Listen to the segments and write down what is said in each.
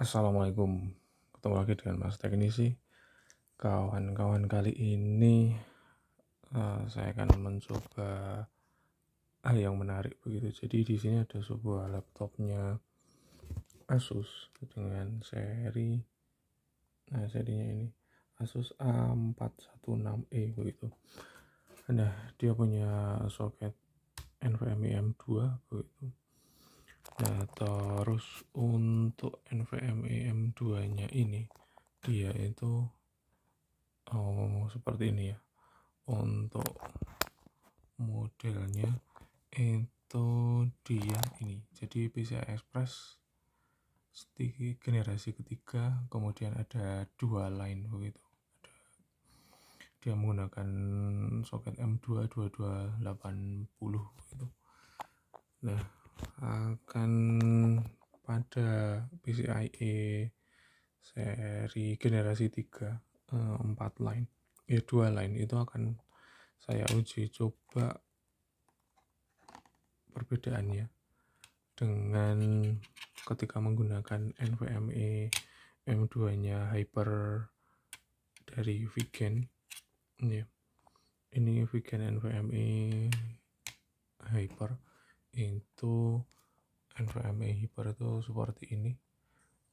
Assalamualaikum Ketemu lagi dengan Mas Teknisi Kawan-kawan kali ini uh, Saya akan mencoba Hal yang menarik begitu Jadi di sini ada sebuah laptopnya Asus Dengan seri Nah serinya ini Asus A416E begitu Nah dia punya soket NVMe M2 begitu Nah, terus untuk NVMe M2-nya ini dia itu oh, seperti ini ya. Untuk modelnya itu dia ini. Jadi PCI Express sedikit generasi ketiga, kemudian ada dua line begitu. Ada dia menggunakan soket M2 2280 gitu. Nah, akan pada PCIe seri generasi 3 4 eh, line ya dua line itu akan saya uji coba perbedaannya dengan ketika menggunakan NVMe M2 nya Hyper dari Vigen ya, ini Vigen NVMe Hyper itu NVMe Hyper itu seperti ini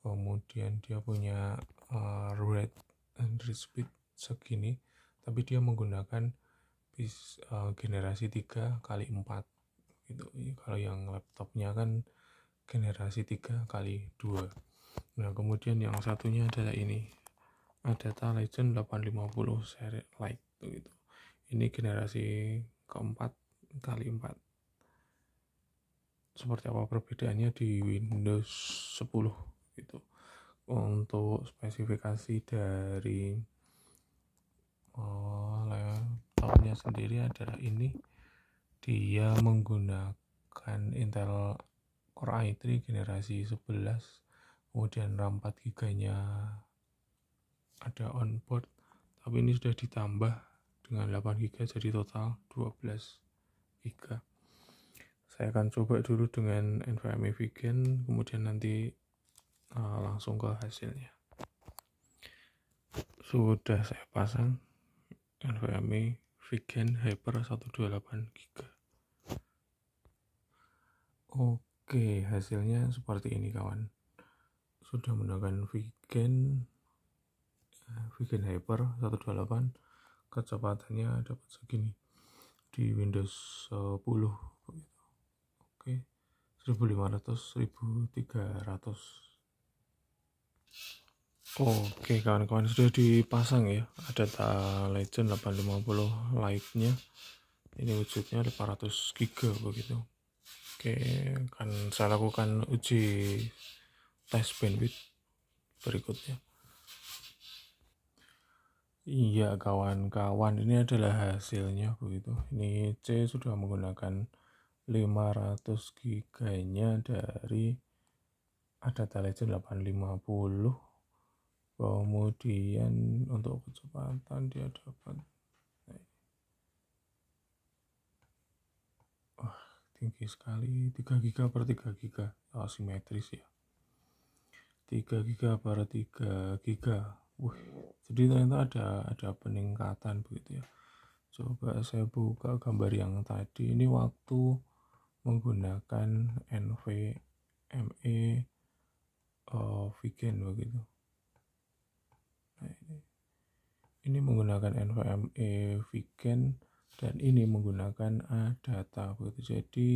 kemudian dia punya uh, eh, read and read speed segini tapi dia menggunakan bis, uh, generasi 3 kali 4 gitu kalau yang laptopnya kan generasi 3 kali 2 nah kemudian yang satunya adalah ini Adata Legend 850 seri light, gitu ini generasi keempat kali empat seperti apa perbedaannya di Windows 10 gitu untuk spesifikasi dari oh, laptopnya sendiri adalah ini dia menggunakan Intel Core i3 generasi 11 kemudian RAM 4 GB-nya ada onboard tapi ini sudah ditambah dengan 8 GB jadi total 12 GB saya akan coba dulu dengan NVMe Vegan kemudian nanti uh, langsung ke hasilnya sudah saya pasang NVMe Vegan Hyper 128 GB oke hasilnya seperti ini kawan sudah menggunakan Vegan eh, Vegan Hyper 128 kecepatannya dapat segini di Windows 10 1500 1300 oke kawan-kawan sudah dipasang ya ada ta legend 850 lightnya ini wujudnya 500 giga begitu oke akan saya lakukan uji test bandwidth berikutnya iya kawan-kawan ini adalah hasilnya begitu ini C sudah menggunakan 500 giganya dari ada Legend 850 kemudian untuk kecepatan dia dapat eh, wah oh, tinggi sekali 3 giga per 3 giga ya, asimetris ya 3 giga per 3 giga Wih, jadi ternyata ada ada peningkatan begitu ya coba saya buka gambar yang tadi ini waktu menggunakan nvme uh, eh, begitu nah, ini. menggunakan NVMe vigen dan ini menggunakan A data begitu jadi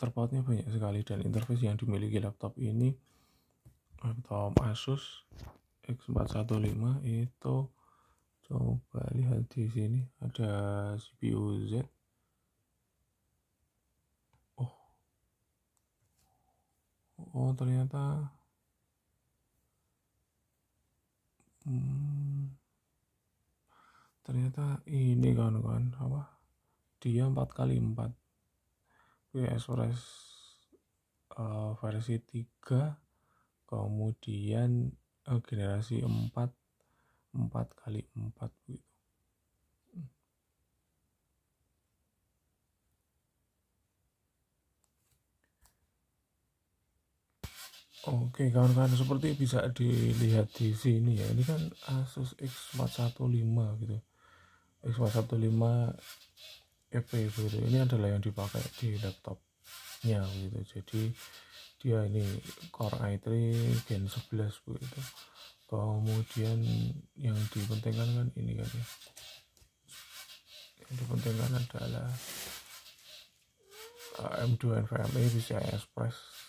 terpautnya banyak sekali dan interface yang dimiliki laptop ini laptop Asus X415 itu coba lihat di sini ada CPU Z oh ternyata hmm, ternyata ini kan kan apa dia 4 kali 4 WordPress uh, eh, versi 3 kemudian uh, generasi 4 4 kali 4 gitu Oke kawan-kawan seperti bisa dilihat di sini ya ini kan Asus X415 gitu X415 EP gitu. ini adalah yang dipakai di laptopnya gitu jadi dia ini Core i3 Gen 11 gitu. kemudian yang dipentingkan kan ini kan ya yang dipentingkan adalah eh, M2 NVMe PCI Express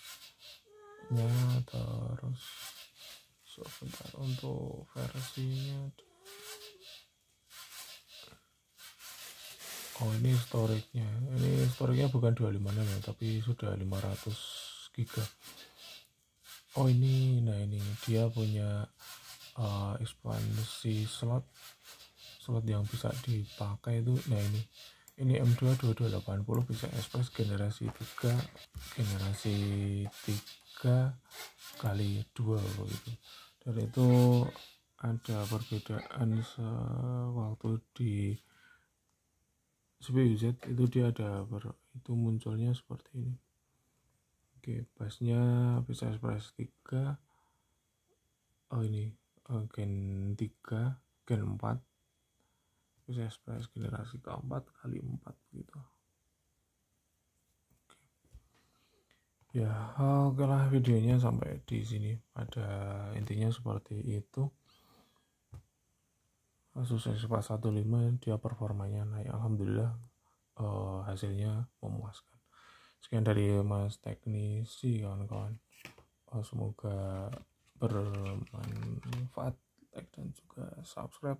nya terus sebentar untuk versinya oh ini storage-nya ini storage-nya bukan 25 ya tapi sudah 500 giga oh ini nah ini dia punya uh, ekspansi slot slot yang bisa dipakai itu nah ini ini M2 2280 bisa express generasi 3 generasi 3 kali 2 gitu dan itu ada perbedaan waktu di SPUZ itu dia ada ber, itu munculnya seperti ini oke pasnya bisa express 3 oh ini oh gen 3 gen 4 SPS generasi keempat kali empat gitu oke. ya oke lah videonya sampai di sini Pada intinya seperti itu Asus S415 dia performanya naik alhamdulillah uh, hasilnya memuaskan sekian dari mas teknisi kawan-kawan uh, semoga bermanfaat like dan juga subscribe